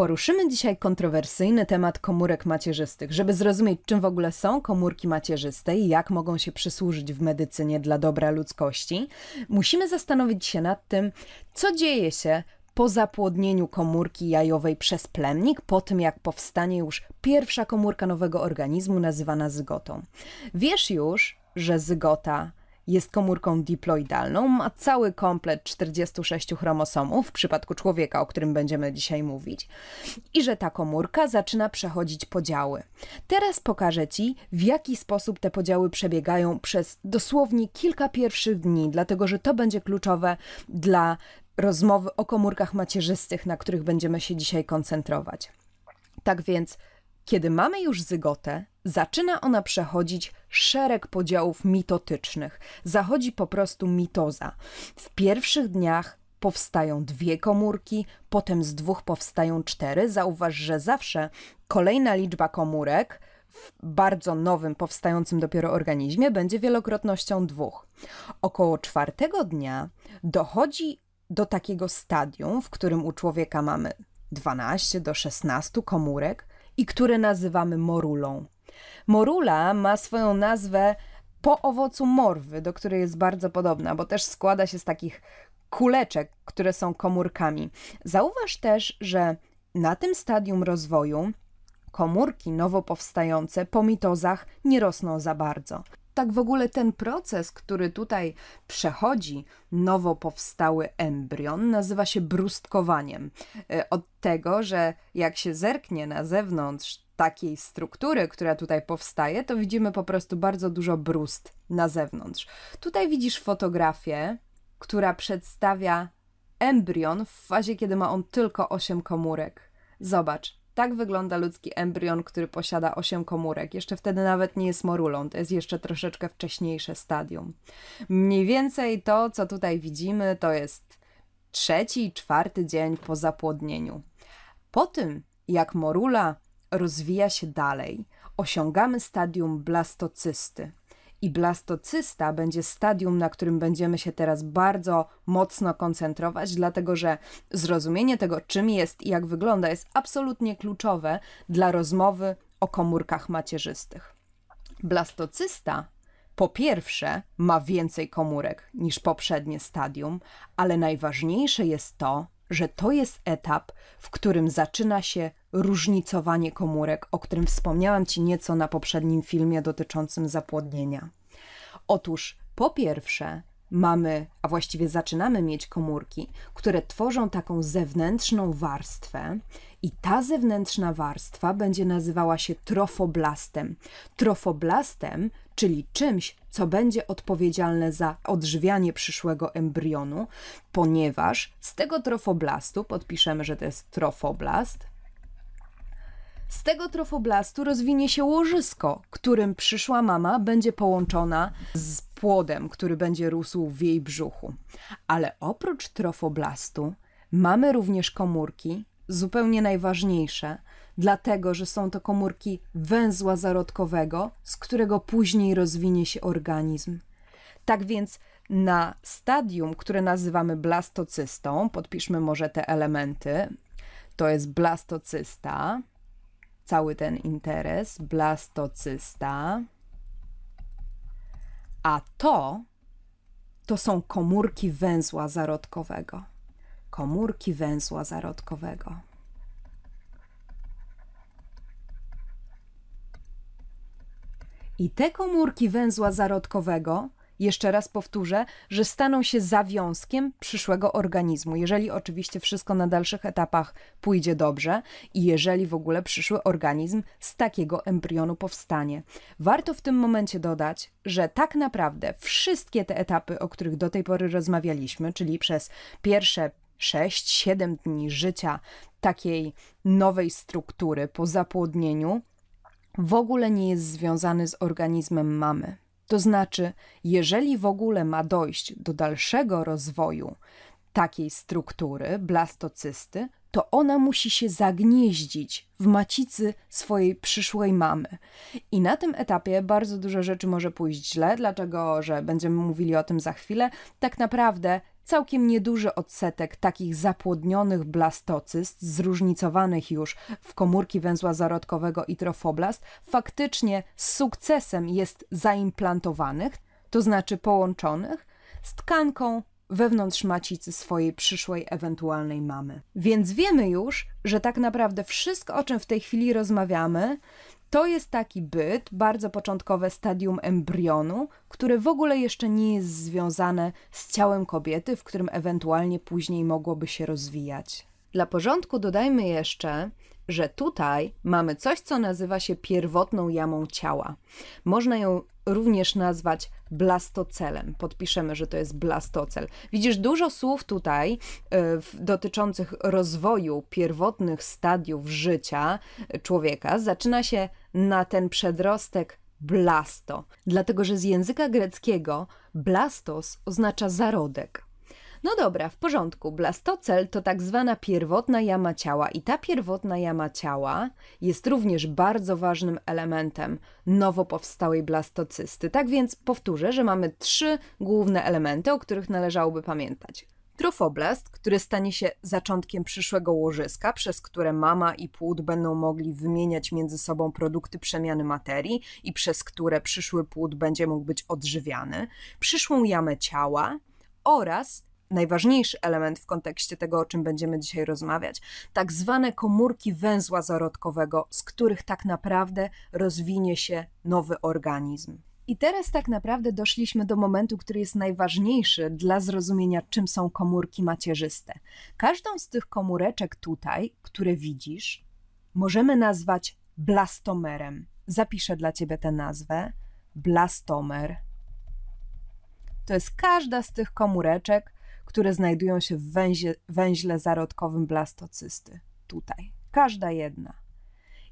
Poruszymy dzisiaj kontrowersyjny temat komórek macierzystych, żeby zrozumieć, czym w ogóle są komórki macierzyste i jak mogą się przysłużyć w medycynie dla dobra ludzkości. Musimy zastanowić się nad tym, co dzieje się po zapłodnieniu komórki jajowej przez plemnik, po tym jak powstanie już pierwsza komórka nowego organizmu nazywana zygotą. Wiesz już, że zygota jest komórką diploidalną, ma cały komplet 46 chromosomów w przypadku człowieka, o którym będziemy dzisiaj mówić, i że ta komórka zaczyna przechodzić podziały. Teraz pokażę Ci, w jaki sposób te podziały przebiegają przez dosłownie kilka pierwszych dni, dlatego że to będzie kluczowe dla rozmowy o komórkach macierzystych, na których będziemy się dzisiaj koncentrować. Tak więc kiedy mamy już zygotę, zaczyna ona przechodzić szereg podziałów mitotycznych. Zachodzi po prostu mitoza. W pierwszych dniach powstają dwie komórki, potem z dwóch powstają cztery. Zauważ, że zawsze kolejna liczba komórek w bardzo nowym, powstającym dopiero organizmie będzie wielokrotnością dwóch. Około czwartego dnia dochodzi do takiego stadium, w którym u człowieka mamy 12 do 16 komórek, i które nazywamy morulą. Morula ma swoją nazwę po owocu morwy, do której jest bardzo podobna, bo też składa się z takich kuleczek, które są komórkami. Zauważ też, że na tym stadium rozwoju komórki nowo powstające po mitozach nie rosną za bardzo tak w ogóle ten proces, który tutaj przechodzi nowo powstały embrion, nazywa się brustkowaniem. E, od tego, że jak się zerknie na zewnątrz takiej struktury, która tutaj powstaje, to widzimy po prostu bardzo dużo brust na zewnątrz. Tutaj widzisz fotografię, która przedstawia embrion w fazie, kiedy ma on tylko 8 komórek. Zobacz, tak wygląda ludzki embrion, który posiada 8 komórek. Jeszcze wtedy nawet nie jest morulą, to jest jeszcze troszeczkę wcześniejsze stadium. Mniej więcej to, co tutaj widzimy, to jest trzeci czwarty dzień po zapłodnieniu. Po tym, jak morula rozwija się dalej, osiągamy stadium blastocysty. I blastocysta będzie stadium, na którym będziemy się teraz bardzo mocno koncentrować, dlatego że zrozumienie tego, czym jest i jak wygląda, jest absolutnie kluczowe dla rozmowy o komórkach macierzystych. Blastocysta po pierwsze ma więcej komórek niż poprzednie stadium, ale najważniejsze jest to, że to jest etap, w którym zaczyna się różnicowanie komórek, o którym wspomniałam Ci nieco na poprzednim filmie dotyczącym zapłodnienia. Otóż po pierwsze mamy, a właściwie zaczynamy mieć komórki, które tworzą taką zewnętrzną warstwę i ta zewnętrzna warstwa będzie nazywała się trofoblastem. Trofoblastem, czyli czymś, co będzie odpowiedzialne za odżywianie przyszłego embrionu, ponieważ z tego trofoblastu, podpiszemy, że to jest trofoblast, z tego trofoblastu rozwinie się łożysko, którym przyszła mama będzie połączona z płodem, który będzie rósł w jej brzuchu. Ale oprócz trofoblastu mamy również komórki, zupełnie najważniejsze, dlatego że są to komórki węzła zarodkowego, z którego później rozwinie się organizm. Tak więc na stadium, które nazywamy blastocystą, podpiszmy może te elementy, to jest blastocysta, cały ten interes, blastocysta, a to to są komórki węzła zarodkowego. Komórki węzła zarodkowego. I te komórki węzła zarodkowego, jeszcze raz powtórzę, że staną się zawiązkiem przyszłego organizmu, jeżeli oczywiście wszystko na dalszych etapach pójdzie dobrze i jeżeli w ogóle przyszły organizm z takiego embrionu powstanie. Warto w tym momencie dodać, że tak naprawdę wszystkie te etapy, o których do tej pory rozmawialiśmy, czyli przez pierwsze 6-7 dni życia takiej nowej struktury po zapłodnieniu, w ogóle nie jest związany z organizmem mamy. To znaczy, jeżeli w ogóle ma dojść do dalszego rozwoju takiej struktury, blastocysty, to ona musi się zagnieździć w macicy swojej przyszłej mamy. I na tym etapie bardzo dużo rzeczy może pójść źle, dlaczego, że będziemy mówili o tym za chwilę, tak naprawdę całkiem nieduży odsetek takich zapłodnionych blastocyst, zróżnicowanych już w komórki węzła zarodkowego i trofoblast, faktycznie z sukcesem jest zaimplantowanych, to znaczy połączonych, z tkanką wewnątrz macicy swojej przyszłej ewentualnej mamy. Więc wiemy już, że tak naprawdę wszystko, o czym w tej chwili rozmawiamy, to jest taki byt, bardzo początkowe stadium embrionu, które w ogóle jeszcze nie jest związane z ciałem kobiety, w którym ewentualnie później mogłoby się rozwijać. Dla porządku dodajmy jeszcze, że tutaj mamy coś, co nazywa się pierwotną jamą ciała. Można ją również nazwać blastocelem. Podpiszemy, że to jest blastocel. Widzisz dużo słów tutaj y, dotyczących rozwoju pierwotnych stadiów życia człowieka. Zaczyna się na ten przedrostek blasto, dlatego że z języka greckiego blastos oznacza zarodek. No dobra, w porządku. Blastocel to tak zwana pierwotna jama ciała i ta pierwotna jama ciała jest również bardzo ważnym elementem nowo powstałej blastocysty. Tak więc powtórzę, że mamy trzy główne elementy, o których należałoby pamiętać. Trofoblast, który stanie się zaczątkiem przyszłego łożyska, przez które mama i płód będą mogli wymieniać między sobą produkty przemiany materii i przez które przyszły płód będzie mógł być odżywiany, przyszłą jamę ciała oraz najważniejszy element w kontekście tego, o czym będziemy dzisiaj rozmawiać, tak zwane komórki węzła zarodkowego, z których tak naprawdę rozwinie się nowy organizm. I teraz tak naprawdę doszliśmy do momentu, który jest najważniejszy dla zrozumienia, czym są komórki macierzyste. Każdą z tych komóreczek tutaj, które widzisz, możemy nazwać blastomerem. Zapiszę dla ciebie tę nazwę. Blastomer. To jest każda z tych komóreczek, które znajdują się w węzie, węźle zarodkowym blastocysty. Tutaj. Każda jedna.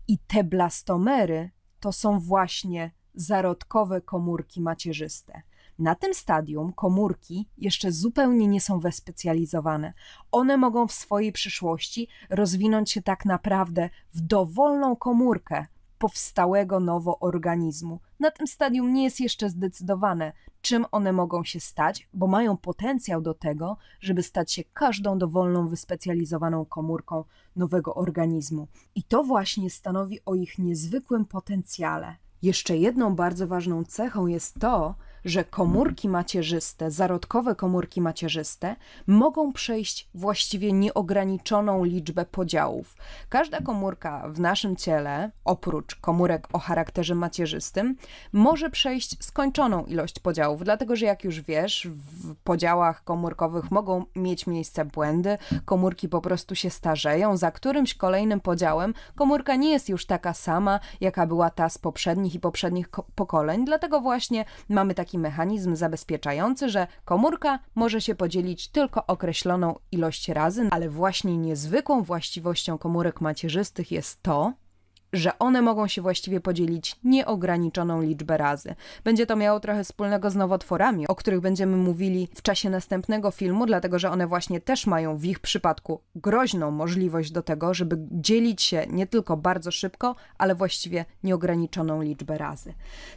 I te blastomery to są właśnie zarodkowe komórki macierzyste. Na tym stadium komórki jeszcze zupełnie nie są wyspecjalizowane. One mogą w swojej przyszłości rozwinąć się tak naprawdę w dowolną komórkę powstałego nowo organizmu. Na tym stadium nie jest jeszcze zdecydowane, czym one mogą się stać, bo mają potencjał do tego, żeby stać się każdą dowolną wyspecjalizowaną komórką nowego organizmu. I to właśnie stanowi o ich niezwykłym potencjale. Jeszcze jedną bardzo ważną cechą jest to, że komórki macierzyste, zarodkowe komórki macierzyste mogą przejść właściwie nieograniczoną liczbę podziałów. Każda komórka w naszym ciele, oprócz komórek o charakterze macierzystym, może przejść skończoną ilość podziałów, dlatego że jak już wiesz, w podziałach komórkowych mogą mieć miejsce błędy, komórki po prostu się starzeją, za którymś kolejnym podziałem komórka nie jest już taka sama, jaka była ta z poprzednich i poprzednich pokoleń, dlatego właśnie mamy takie taki mechanizm zabezpieczający, że komórka może się podzielić tylko określoną ilość razy, ale właśnie niezwykłą właściwością komórek macierzystych jest to, że one mogą się właściwie podzielić nieograniczoną liczbę razy. Będzie to miało trochę wspólnego z nowotworami, o których będziemy mówili w czasie następnego filmu, dlatego że one właśnie też mają w ich przypadku groźną możliwość do tego, żeby dzielić się nie tylko bardzo szybko, ale właściwie nieograniczoną liczbę razy.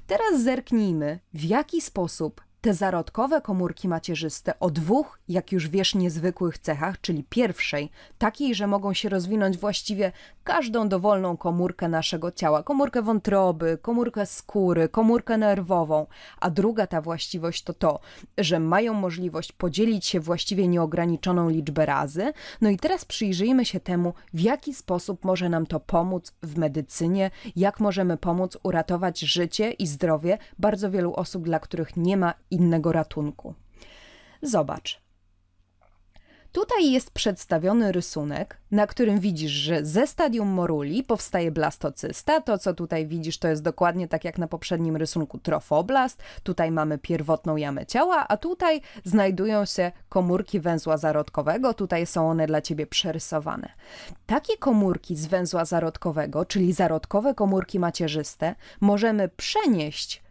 Teraz zerknijmy, w jaki sposób te zarodkowe komórki macierzyste o dwóch, jak już wiesz, niezwykłych cechach, czyli pierwszej, takiej, że mogą się rozwinąć właściwie każdą dowolną komórkę naszego ciała, komórkę wątroby, komórkę skóry, komórkę nerwową, a druga ta właściwość to to, że mają możliwość podzielić się właściwie nieograniczoną liczbę razy. No i teraz przyjrzyjmy się temu, w jaki sposób może nam to pomóc w medycynie, jak możemy pomóc uratować życie i zdrowie bardzo wielu osób, dla których nie ma innego ratunku. Zobacz. Tutaj jest przedstawiony rysunek, na którym widzisz, że ze stadium moruli powstaje blastocysta. To, co tutaj widzisz, to jest dokładnie tak jak na poprzednim rysunku trofoblast. Tutaj mamy pierwotną jamę ciała, a tutaj znajdują się komórki węzła zarodkowego. Tutaj są one dla ciebie przerysowane. Takie komórki z węzła zarodkowego, czyli zarodkowe komórki macierzyste, możemy przenieść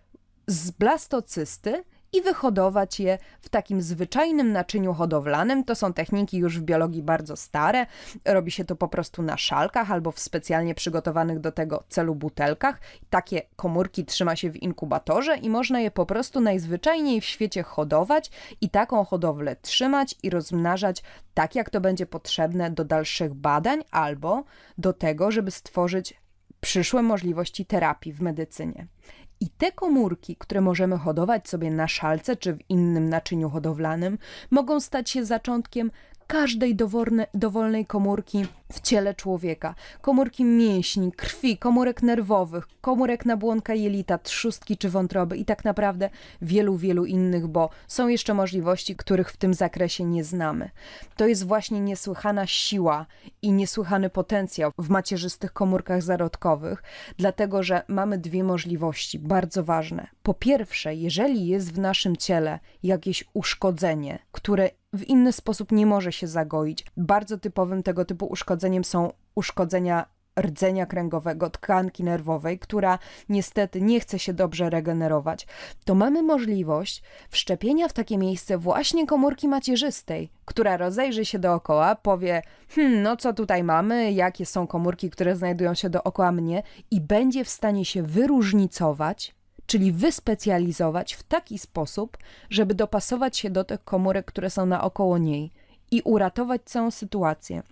z blastocysty i wyhodować je w takim zwyczajnym naczyniu hodowlanym. To są techniki już w biologii bardzo stare. Robi się to po prostu na szalkach albo w specjalnie przygotowanych do tego celu butelkach. Takie komórki trzyma się w inkubatorze i można je po prostu najzwyczajniej w świecie hodować i taką hodowlę trzymać i rozmnażać tak, jak to będzie potrzebne do dalszych badań albo do tego, żeby stworzyć przyszłe możliwości terapii w medycynie. I te komórki, które możemy hodować sobie na szalce czy w innym naczyniu hodowlanym, mogą stać się zaczątkiem każdej dowolne, dowolnej komórki w ciele człowieka. Komórki mięśni, krwi, komórek nerwowych, komórek nabłonka jelita, trzustki czy wątroby i tak naprawdę wielu, wielu innych, bo są jeszcze możliwości, których w tym zakresie nie znamy. To jest właśnie niesłychana siła i niesłychany potencjał w macierzystych komórkach zarodkowych, dlatego że mamy dwie możliwości bardzo ważne. Po pierwsze, jeżeli jest w naszym ciele jakieś uszkodzenie, które w inny sposób nie może się zagoić. Bardzo typowym tego typu uszkodzeniem są uszkodzenia rdzenia kręgowego, tkanki nerwowej, która niestety nie chce się dobrze regenerować, to mamy możliwość wszczepienia w takie miejsce właśnie komórki macierzystej, która rozejrzy się dookoła, powie: Hmm, no co tutaj mamy, jakie są komórki, które znajdują się dookoła mnie, i będzie w stanie się wyróżnicować czyli wyspecjalizować w taki sposób, żeby dopasować się do tych komórek, które są naokoło niej i uratować całą sytuację.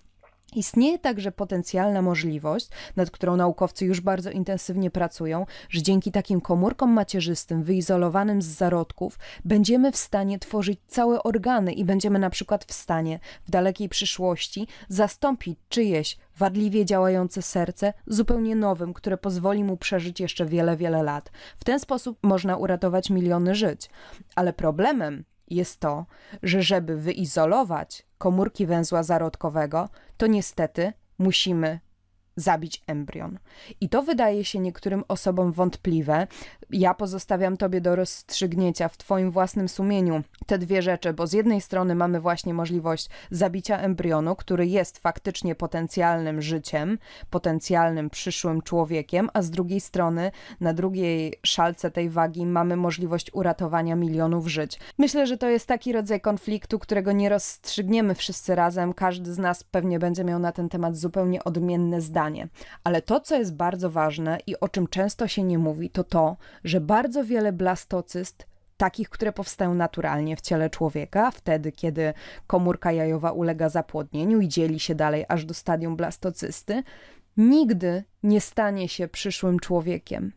Istnieje także potencjalna możliwość, nad którą naukowcy już bardzo intensywnie pracują, że dzięki takim komórkom macierzystym wyizolowanym z zarodków będziemy w stanie tworzyć całe organy i będziemy na przykład w stanie w dalekiej przyszłości zastąpić czyjeś wadliwie działające serce zupełnie nowym, które pozwoli mu przeżyć jeszcze wiele, wiele lat. W ten sposób można uratować miliony żyć. Ale problemem jest to, że żeby wyizolować komórki węzła zarodkowego, to niestety musimy zabić embrion. I to wydaje się niektórym osobom wątpliwe. Ja pozostawiam tobie do rozstrzygnięcia w twoim własnym sumieniu te dwie rzeczy, bo z jednej strony mamy właśnie możliwość zabicia embrionu, który jest faktycznie potencjalnym życiem, potencjalnym przyszłym człowiekiem, a z drugiej strony na drugiej szalce tej wagi mamy możliwość uratowania milionów żyć. Myślę, że to jest taki rodzaj konfliktu, którego nie rozstrzygniemy wszyscy razem. Każdy z nas pewnie będzie miał na ten temat zupełnie odmienne zdanie stanie. Ale to, co jest bardzo ważne i o czym często się nie mówi, to to, że bardzo wiele blastocyst takich, które powstają naturalnie w ciele człowieka, wtedy, kiedy komórka jajowa ulega zapłodnieniu i dzieli się dalej aż do stadium blastocysty, nigdy nie stanie się przyszłym człowiekiem.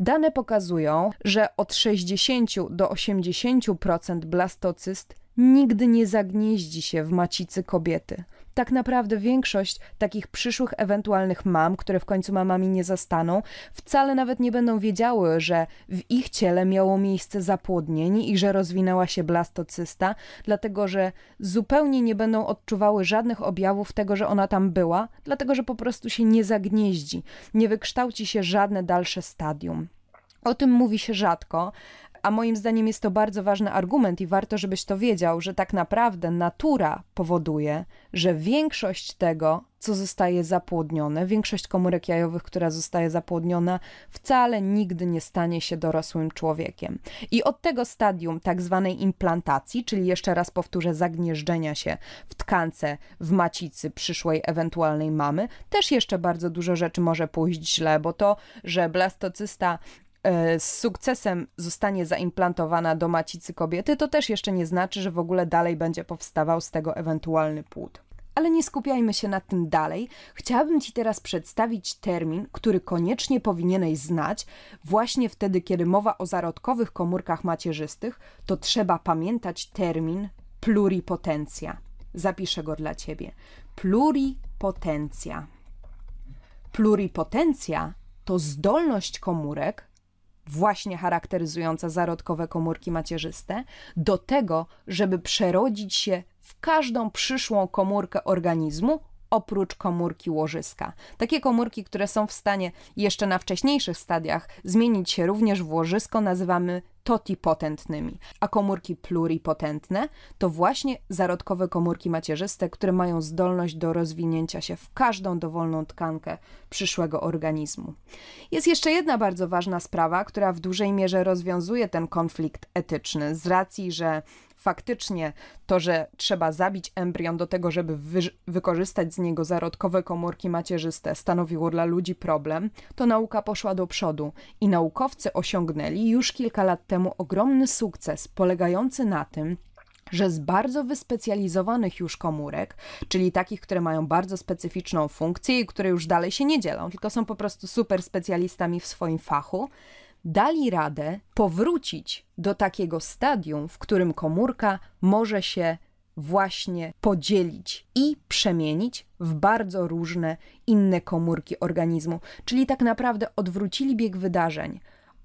Dane pokazują, że od 60 do 80% blastocyst nigdy nie zagnieździ się w macicy kobiety tak naprawdę większość takich przyszłych ewentualnych mam, które w końcu mamami nie zastaną, wcale nawet nie będą wiedziały, że w ich ciele miało miejsce zapłodnienie i że rozwinęła się blastocysta, dlatego że zupełnie nie będą odczuwały żadnych objawów tego, że ona tam była, dlatego że po prostu się nie zagnieździ, nie wykształci się żadne dalsze stadium. O tym mówi się rzadko, a moim zdaniem jest to bardzo ważny argument i warto, żebyś to wiedział, że tak naprawdę natura powoduje, że większość tego, co zostaje zapłodnione, większość komórek jajowych, która zostaje zapłodniona, wcale nigdy nie stanie się dorosłym człowiekiem. I od tego stadium tak zwanej implantacji, czyli jeszcze raz powtórzę, zagnieżdżenia się w tkance, w macicy przyszłej ewentualnej mamy, też jeszcze bardzo dużo rzeczy może pójść źle, bo to, że blastocysta E, z sukcesem zostanie zaimplantowana do macicy kobiety, to też jeszcze nie znaczy, że w ogóle dalej będzie powstawał z tego ewentualny płód. Ale nie skupiajmy się na tym dalej. Chciałabym Ci teraz przedstawić termin, który koniecznie powinieneś znać. Właśnie wtedy, kiedy mowa o zarodkowych komórkach macierzystych, to trzeba pamiętać termin pluripotencja. Zapiszę go dla Ciebie. Pluripotencja. Pluripotencja to zdolność komórek właśnie charakteryzująca zarodkowe komórki macierzyste, do tego, żeby przerodzić się w każdą przyszłą komórkę organizmu oprócz komórki łożyska. Takie komórki, które są w stanie jeszcze na wcześniejszych stadiach zmienić się również w łożysko, nazywamy totipotentnymi, a komórki pluripotentne to właśnie zarodkowe komórki macierzyste, które mają zdolność do rozwinięcia się w każdą dowolną tkankę przyszłego organizmu. Jest jeszcze jedna bardzo ważna sprawa, która w dużej mierze rozwiązuje ten konflikt etyczny z racji, że faktycznie to, że trzeba zabić embrion do tego, żeby wy wykorzystać z niego zarodkowe komórki macierzyste, stanowiło dla ludzi problem, to nauka poszła do przodu i naukowcy osiągnęli już kilka lat temu ogromny sukces polegający na tym, że z bardzo wyspecjalizowanych już komórek, czyli takich, które mają bardzo specyficzną funkcję i które już dalej się nie dzielą, tylko są po prostu super specjalistami w swoim fachu, dali radę powrócić do takiego stadium, w którym komórka może się właśnie podzielić i przemienić w bardzo różne inne komórki organizmu. Czyli tak naprawdę odwrócili bieg wydarzeń.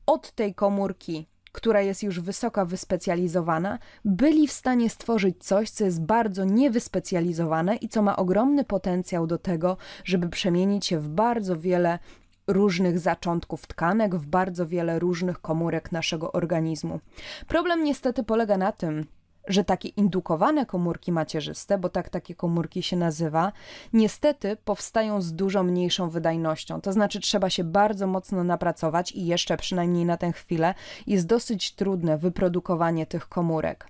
Od tej komórki, która jest już wysoka wyspecjalizowana, byli w stanie stworzyć coś, co jest bardzo niewyspecjalizowane i co ma ogromny potencjał do tego, żeby przemienić się w bardzo wiele różnych zaczątków tkanek, w bardzo wiele różnych komórek naszego organizmu. Problem niestety polega na tym, że takie indukowane komórki macierzyste, bo tak takie komórki się nazywa, niestety powstają z dużo mniejszą wydajnością. To znaczy trzeba się bardzo mocno napracować i jeszcze przynajmniej na tę chwilę jest dosyć trudne wyprodukowanie tych komórek.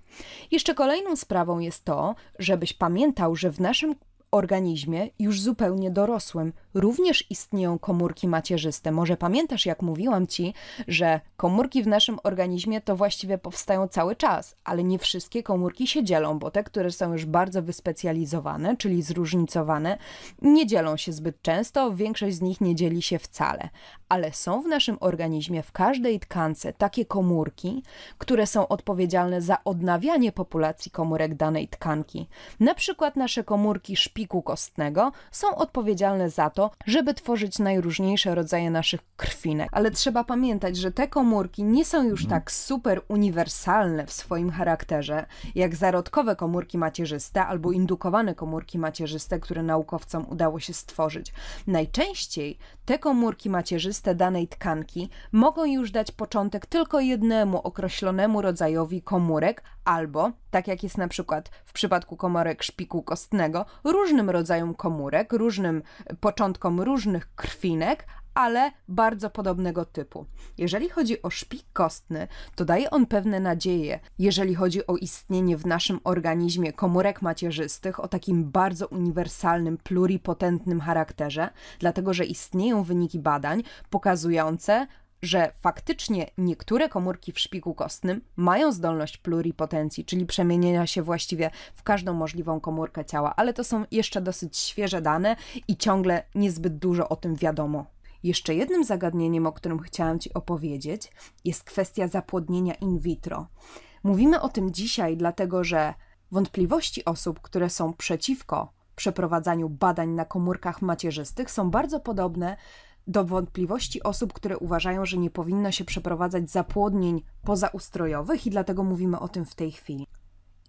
Jeszcze kolejną sprawą jest to, żebyś pamiętał, że w naszym organizmie już zupełnie dorosłym również istnieją komórki macierzyste. Może pamiętasz, jak mówiłam ci, że komórki w naszym organizmie to właściwie powstają cały czas, ale nie wszystkie komórki się dzielą, bo te, które są już bardzo wyspecjalizowane, czyli zróżnicowane, nie dzielą się zbyt często, większość z nich nie dzieli się wcale. Ale są w naszym organizmie, w każdej tkance, takie komórki, które są odpowiedzialne za odnawianie populacji komórek danej tkanki. Na przykład nasze komórki szpik szpiku kostnego są odpowiedzialne za to, żeby tworzyć najróżniejsze rodzaje naszych krwinek. Ale trzeba pamiętać, że te komórki nie są już mhm. tak super uniwersalne w swoim charakterze, jak zarodkowe komórki macierzyste albo indukowane komórki macierzyste, które naukowcom udało się stworzyć. Najczęściej te komórki macierzyste danej tkanki mogą już dać początek tylko jednemu określonemu rodzajowi komórek, albo, tak jak jest na przykład w przypadku komórek szpiku kostnego, różnym rodzajom komórek, różnym początkom różnych krwinek, ale bardzo podobnego typu. Jeżeli chodzi o szpik kostny, to daje on pewne nadzieje, jeżeli chodzi o istnienie w naszym organizmie komórek macierzystych o takim bardzo uniwersalnym, pluripotentnym charakterze, dlatego że istnieją wyniki badań pokazujące, że faktycznie niektóre komórki w szpiku kostnym mają zdolność pluripotencji, czyli przemienienia się właściwie w każdą możliwą komórkę ciała, ale to są jeszcze dosyć świeże dane i ciągle niezbyt dużo o tym wiadomo. Jeszcze jednym zagadnieniem, o którym chciałam Ci opowiedzieć, jest kwestia zapłodnienia in vitro. Mówimy o tym dzisiaj, dlatego że wątpliwości osób, które są przeciwko przeprowadzaniu badań na komórkach macierzystych, są bardzo podobne do wątpliwości osób, które uważają, że nie powinno się przeprowadzać zapłodnień pozaustrojowych i dlatego mówimy o tym w tej chwili.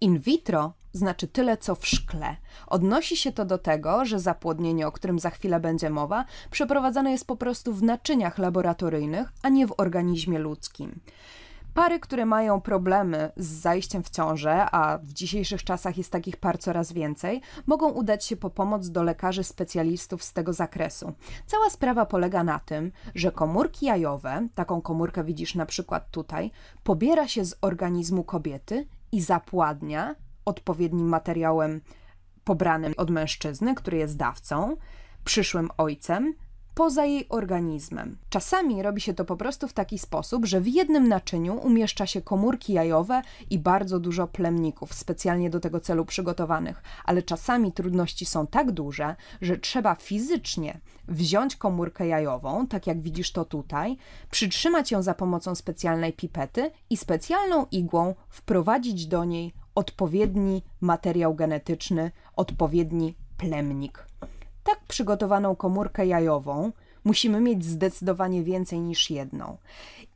In vitro znaczy tyle, co w szkle. Odnosi się to do tego, że zapłodnienie, o którym za chwilę będzie mowa, przeprowadzane jest po prostu w naczyniach laboratoryjnych, a nie w organizmie ludzkim. Pary, które mają problemy z zajściem w ciążę, a w dzisiejszych czasach jest takich par coraz więcej, mogą udać się po pomoc do lekarzy specjalistów z tego zakresu. Cała sprawa polega na tym, że komórki jajowe, taką komórkę widzisz na przykład tutaj, pobiera się z organizmu kobiety i zapładnia odpowiednim materiałem pobranym od mężczyzny, który jest dawcą, przyszłym ojcem, poza jej organizmem. Czasami robi się to po prostu w taki sposób, że w jednym naczyniu umieszcza się komórki jajowe i bardzo dużo plemników, specjalnie do tego celu przygotowanych, ale czasami trudności są tak duże, że trzeba fizycznie wziąć komórkę jajową, tak jak widzisz to tutaj, przytrzymać ją za pomocą specjalnej pipety i specjalną igłą wprowadzić do niej odpowiedni materiał genetyczny, odpowiedni plemnik tak przygotowaną komórkę jajową musimy mieć zdecydowanie więcej niż jedną.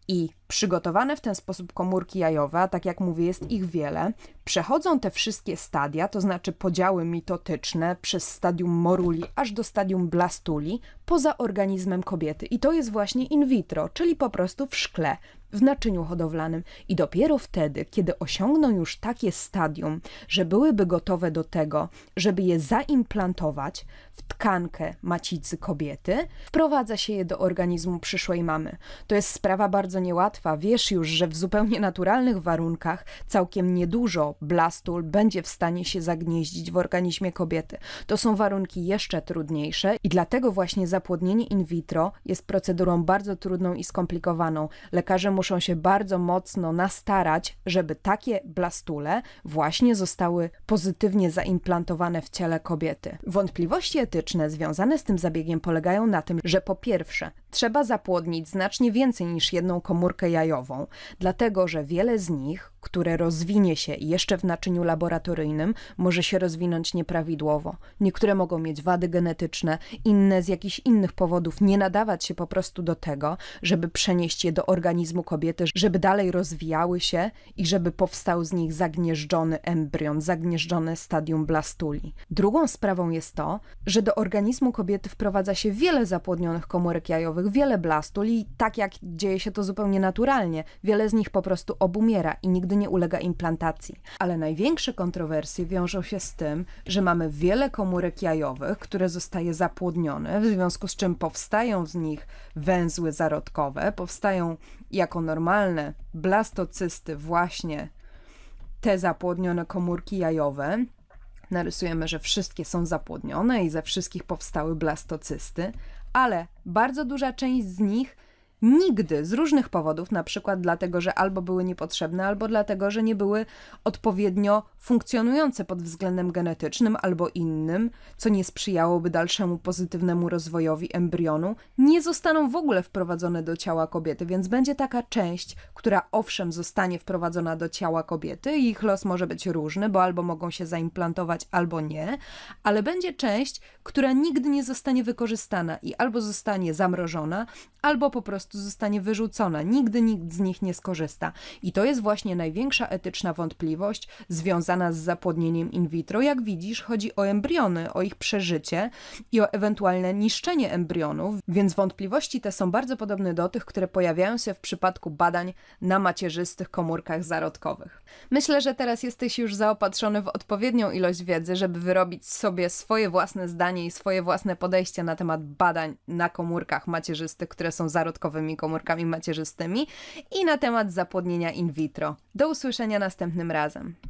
I Przygotowane w ten sposób komórki jajowe, a tak jak mówię, jest ich wiele, przechodzą te wszystkie stadia, to znaczy podziały mitotyczne przez stadium moruli aż do stadium blastuli, poza organizmem kobiety. I to jest właśnie in vitro, czyli po prostu w szkle, w naczyniu hodowlanym. I dopiero wtedy, kiedy osiągną już takie stadium, że byłyby gotowe do tego, żeby je zaimplantować w tkankę macicy kobiety, wprowadza się je do organizmu przyszłej mamy. To jest sprawa bardzo niełatwa wiesz już, że w zupełnie naturalnych warunkach całkiem niedużo blastul będzie w stanie się zagnieździć w organizmie kobiety. To są warunki jeszcze trudniejsze i dlatego właśnie zapłodnienie in vitro jest procedurą bardzo trudną i skomplikowaną. Lekarze muszą się bardzo mocno nastarać, żeby takie blastule właśnie zostały pozytywnie zaimplantowane w ciele kobiety. Wątpliwości etyczne związane z tym zabiegiem polegają na tym, że po pierwsze, trzeba zapłodnić znacznie więcej niż jedną komórkę jajową, dlatego że wiele z nich, które rozwinie się jeszcze w naczyniu laboratoryjnym, może się rozwinąć nieprawidłowo. Niektóre mogą mieć wady genetyczne, inne z jakichś innych powodów nie nadawać się po prostu do tego, żeby przenieść je do organizmu kobiety, żeby dalej rozwijały się i żeby powstał z nich zagnieżdżony embrion, zagnieżdżone stadium blastuli. Drugą sprawą jest to, że do organizmu kobiety wprowadza się wiele zapłodnionych komórek jajowych, wiele blastul i tak jak dzieje się to zupełnie naturalnie, wiele z nich po prostu obumiera i nigdy nie ulega implantacji. Ale największe kontrowersje wiążą się z tym, że mamy wiele komórek jajowych, które zostaje zapłodnione, w związku z czym powstają z nich węzły zarodkowe, powstają jako normalne blastocysty właśnie te zapłodnione komórki jajowe narysujemy, że wszystkie są zapłodnione i ze wszystkich powstały blastocysty, ale bardzo duża część z nich nigdy z różnych powodów, na przykład dlatego, że albo były niepotrzebne, albo dlatego, że nie były odpowiednio funkcjonujące pod względem genetycznym albo innym, co nie sprzyjałoby dalszemu pozytywnemu rozwojowi embrionu, nie zostaną w ogóle wprowadzone do ciała kobiety, więc będzie taka część, która owszem zostanie wprowadzona do ciała kobiety i ich los może być różny, bo albo mogą się zaimplantować, albo nie, ale będzie część, która nigdy nie zostanie wykorzystana i albo zostanie zamrożona, albo po prostu prostu zostanie wyrzucona. Nigdy nikt z nich nie skorzysta. I to jest właśnie największa etyczna wątpliwość związana z zapłodnieniem in vitro. Jak widzisz, chodzi o embriony, o ich przeżycie i o ewentualne niszczenie embrionów, więc wątpliwości te są bardzo podobne do tych, które pojawiają się w przypadku badań na macierzystych komórkach zarodkowych. Myślę, że teraz jesteś już zaopatrzony w odpowiednią ilość wiedzy, żeby wyrobić sobie swoje własne zdanie i swoje własne podejście na temat badań na komórkach macierzystych, które są zarodkowymi nowymi komórkami macierzystymi i na temat zapłodnienia in vitro. Do usłyszenia następnym razem.